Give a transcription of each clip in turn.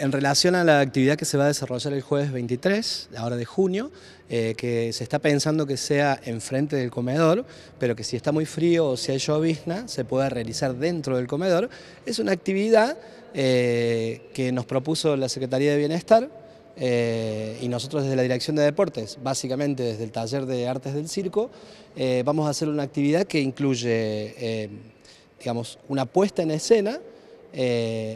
En relación a la actividad que se va a desarrollar el jueves 23, hora de junio, eh, que se está pensando que sea enfrente del comedor, pero que si está muy frío o si hay llovizna, se pueda realizar dentro del comedor, es una actividad eh, que nos propuso la Secretaría de Bienestar, eh, y nosotros desde la Dirección de Deportes, básicamente desde el Taller de Artes del Circo, vamos a hacer una actividad que incluye, digamos, una puesta en escena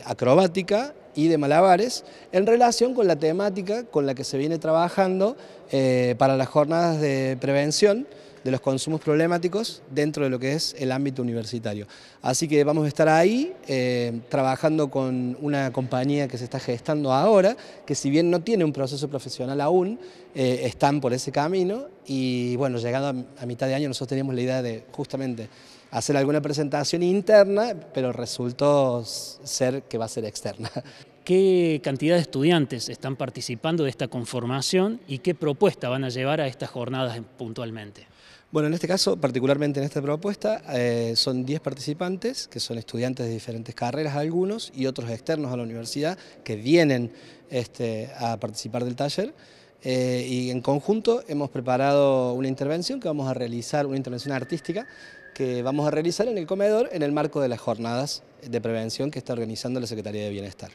acrobática y de Malabares en relación con la temática con la que se viene trabajando eh, para las jornadas de prevención de los consumos problemáticos dentro de lo que es el ámbito universitario. Así que vamos a estar ahí eh, trabajando con una compañía que se está gestando ahora, que si bien no tiene un proceso profesional aún, eh, están por ese camino y bueno, llegando a, a mitad de año nosotros teníamos la idea de justamente hacer alguna presentación interna, pero resultó ser que va a ser externa. qué cantidad de estudiantes están participando de esta conformación y qué propuesta van a llevar a estas jornadas puntualmente. Bueno, en este caso, particularmente en esta propuesta, eh, son 10 participantes, que son estudiantes de diferentes carreras algunos, y otros externos a la universidad, que vienen este, a participar del taller. Eh, y en conjunto hemos preparado una intervención que vamos a realizar, una intervención artística, que vamos a realizar en el comedor en el marco de las jornadas de prevención que está organizando la Secretaría de Bienestar.